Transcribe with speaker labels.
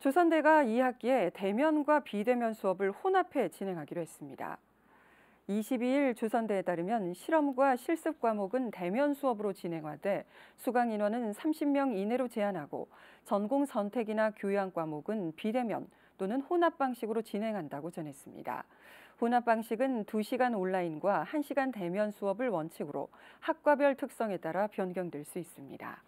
Speaker 1: 조선대가 이학기에 대면과 비대면 수업을 혼합해 진행하기로 했습니다. 22일 조선대에 따르면 실험과 실습 과목은 대면 수업으로 진행하되 수강 인원은 30명 이내로 제한하고 전공 선택이나 교양 과목은 비대면, 또는 혼합 방식으로 진행한다고 전했습니다. 혼합 방식은 2시간 온라인과 1시간 대면 수업을 원칙으로 학과별 특성에 따라 변경될 수 있습니다.